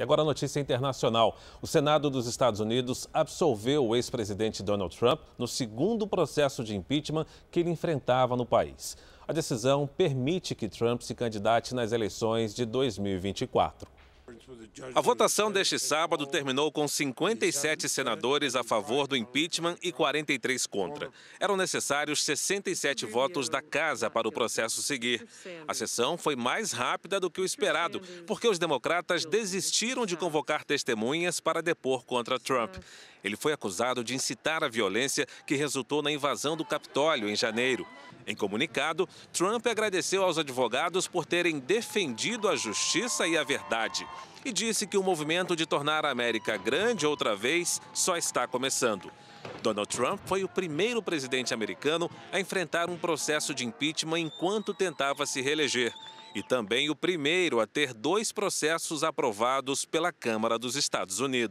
E agora a notícia internacional. O Senado dos Estados Unidos absolveu o ex-presidente Donald Trump no segundo processo de impeachment que ele enfrentava no país. A decisão permite que Trump se candidate nas eleições de 2024. A votação deste sábado terminou com 57 senadores a favor do impeachment e 43 contra. Eram necessários 67 votos da casa para o processo seguir. A sessão foi mais rápida do que o esperado, porque os democratas desistiram de convocar testemunhas para depor contra Trump. Ele foi acusado de incitar a violência que resultou na invasão do Capitólio em janeiro. Em comunicado, Trump agradeceu aos advogados por terem defendido a justiça e a verdade e disse que o movimento de tornar a América grande outra vez só está começando. Donald Trump foi o primeiro presidente americano a enfrentar um processo de impeachment enquanto tentava se reeleger. E também o primeiro a ter dois processos aprovados pela Câmara dos Estados Unidos.